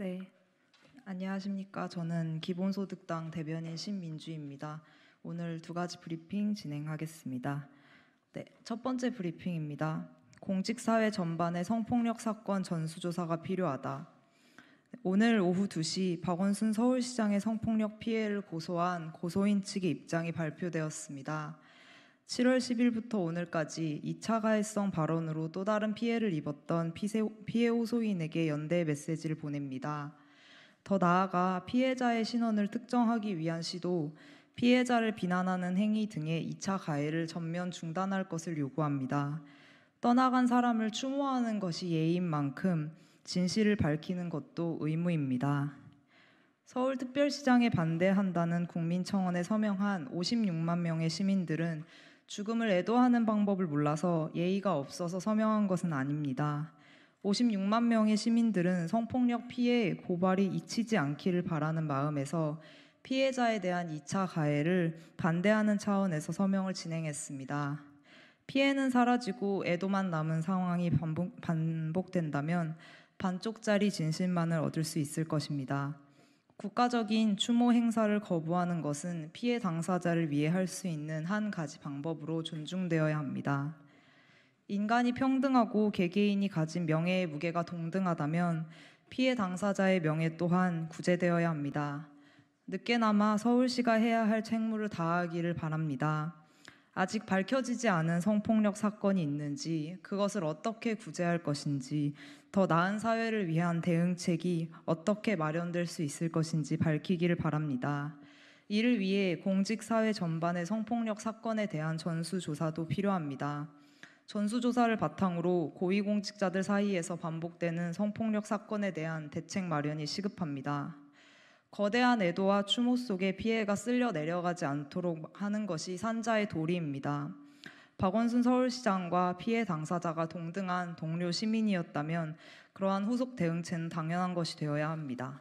네. 안녕하십니까. 저는 기본소득당 대변인 신민주입니다. 오늘 두 가지 브리핑 진행하겠습니다. 네, 첫 번째 브리핑입니다. 공직사회 전반의 성폭력 사건 전수조사가 필요하다. 오늘 오후 2시 박원순 서울시장의 성폭력 피해를 고소한 고소인 측의 입장이 발표되었습니다. 7월 10일부터 오늘까지 2차 가해성 발언으로 또 다른 피해를 입었던 피해 호소인에게 연대 메시지를 보냅니다. 더 나아가 피해자의 신원을 특정하기 위한 시도, 피해자를 비난하는 행위 등의 2차 가해를 전면 중단할 것을 요구합니다. 떠나간 사람을 추모하는 것이 예인 만큼 진실을 밝히는 것도 의무입니다. 서울특별시장에 반대한다는 국민청원에 서명한 56만 명의 시민들은 죽음을 애도하는 방법을 몰라서 예의가 없어서 서명한 것은 아닙니다. 56만 명의 시민들은 성폭력 피해 고발이 잊히지 않기를 바라는 마음에서 피해자에 대한 2차 가해를 반대하는 차원에서 서명을 진행했습니다. 피해는 사라지고 애도만 남은 상황이 반복, 반복된다면 반쪽짜리 진실만을 얻을 수 있을 것입니다. 국가적인 추모 행사를 거부하는 것은 피해 당사자를 위해 할 수 있는 한 가지 방법으로 존중되어야 합니다. 인간이 평등하고 개개인이 가진 명예의 무게가 동등하다면 피해 당사자의 명예 또한 구제되어야 합니다. 늦게나마 서울시가 해야 할 책무를 다하기를 바랍니다. 아직 밝혀지지 않은 성폭력 사건이 있는지, 그것을 어떻게 구제할 것인지, 더 나은 사회를 위한 대응책이 어떻게 마련될 수 있을 것인지 밝히기를 바랍니다. 이를 위해 공직사회 전반의 성폭력 사건에 대한 전수조사도 필요합니다. 전수조사를 바탕으로 고위공직자들 사이에서 반복되는 성폭력 사건에 대한 대책 마련이 시급합니다. 거대한 애도와 추모 속에 피해가 쓸려 내려가지 않도록 하는 것이 산자의 도리입니다. 박원순 서울시장과 피해 당사자가 동등한 동료 시민이었다면 그러한 후속 대응체는 당연한 것이 되어야 합니다.